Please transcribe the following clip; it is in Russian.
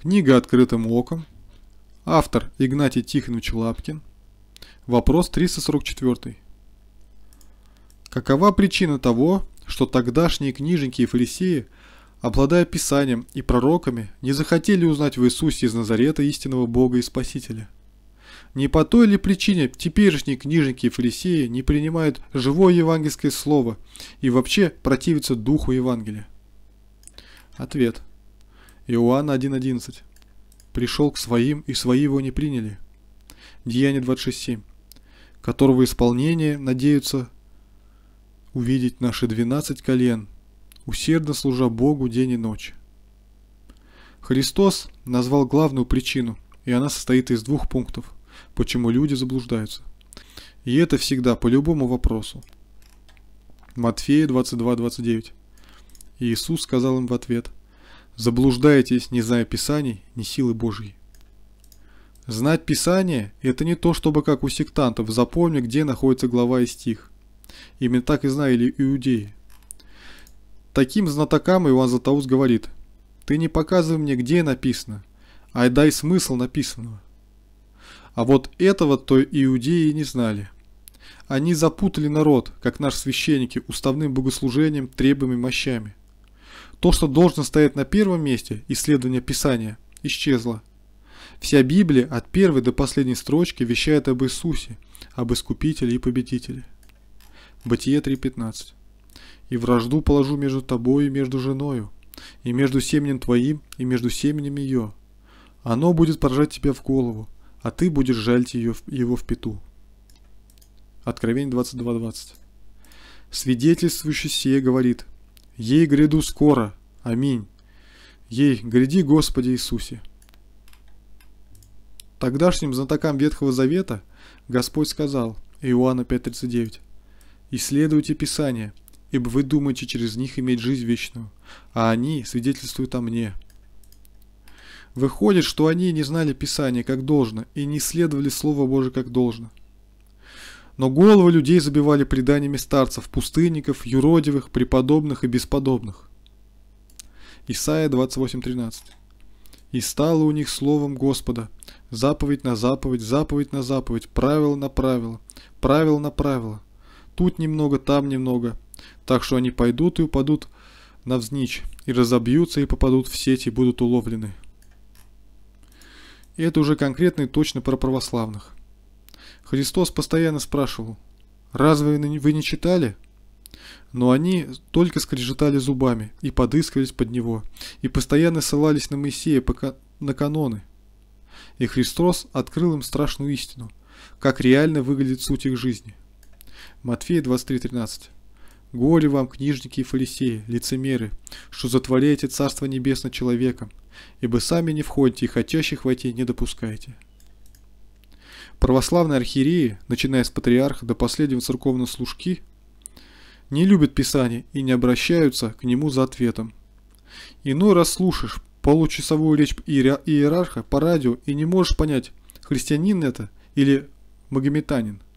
Книга «Открытым оком». Автор Игнатий Тихонович Лапкин. Вопрос 344. Какова причина того, что тогдашние книжники и фарисеи, обладая Писанием и пророками, не захотели узнать в Иисусе из Назарета истинного Бога и Спасителя? Не по той ли причине теперешние книжники и фарисеи не принимают живое евангельское слово и вообще противятся духу Евангелия? Ответ – Иоанна 1.11. Пришел к своим, и свои его не приняли. Деяние 26.7. Которого исполнение надеются увидеть наши двенадцать колен, усердно служа Богу день и ночь. Христос назвал главную причину, и она состоит из двух пунктов, почему люди заблуждаются. И это всегда по любому вопросу. Матфея 22:29. Иисус сказал им в ответ – заблуждаетесь, не зная Писаний, не силы Божьей. Знать Писание – это не то, чтобы как у сектантов, запомнить, где находится глава и стих. Именно так и знали иудеи. Таким знатокам Иоанн Златоуст говорит, «Ты не показывай мне, где написано, а дай смысл написанного». А вот этого-то иудеи не знали. Они запутали народ, как наши священники, уставным богослужением, требуемыми мощами. То, что должно стоять на первом месте исследование Писания, исчезло. Вся Библия от первой до последней строчки вещает об Иисусе, об Искупителе и Победителе. Бытие 3.15 «И вражду положу между тобою и между женою, и между семенем твоим, и между семенем ее. Оно будет поражать тебя в голову, а ты будешь жалить ее, его в пету». Откровение 22.20 Свидетельствующий сие говорит – Ей гряду скоро. Аминь. Ей гряди, Господи Иисусе. Тогдашним знатокам Ветхого Завета Господь сказал, Иоанна 5.39, «Исследуйте Писание, ибо вы думаете через них иметь жизнь вечную, а они свидетельствуют о мне». Выходит, что они не знали Писание как должно и не исследовали Слово Божие как должно но головы людей забивали преданиями старцев, пустынников, юродивых, преподобных и бесподобных. Исайя 28.13 «И стало у них словом Господа, заповедь на заповедь, заповедь на заповедь, правило на правило, правило на правило, тут немного, там немного, так что они пойдут и упадут навзничь, и разобьются и попадут в сеть и будут уловлены». И это уже конкретно и точно про православных. Христос постоянно спрашивал, «Разве вы не читали?» Но они только скрежетали зубами и подыскались под него, и постоянно ссылались на Моисея, пока... на каноны. И Христос открыл им страшную истину, как реально выглядит суть их жизни. Матфея 23:13. Горе вам, книжники и фарисеи, лицемеры, что затворяете Царство Небесное человеком, ибо сами не входите и хотящих войти не допускаете. Православные архиереи, начиная с патриарха до последнего церковного служки, не любят Писание и не обращаются к нему за ответом. Иной раз слушаешь получасовую речь иерарха по радио и не можешь понять, христианин это или магометанин –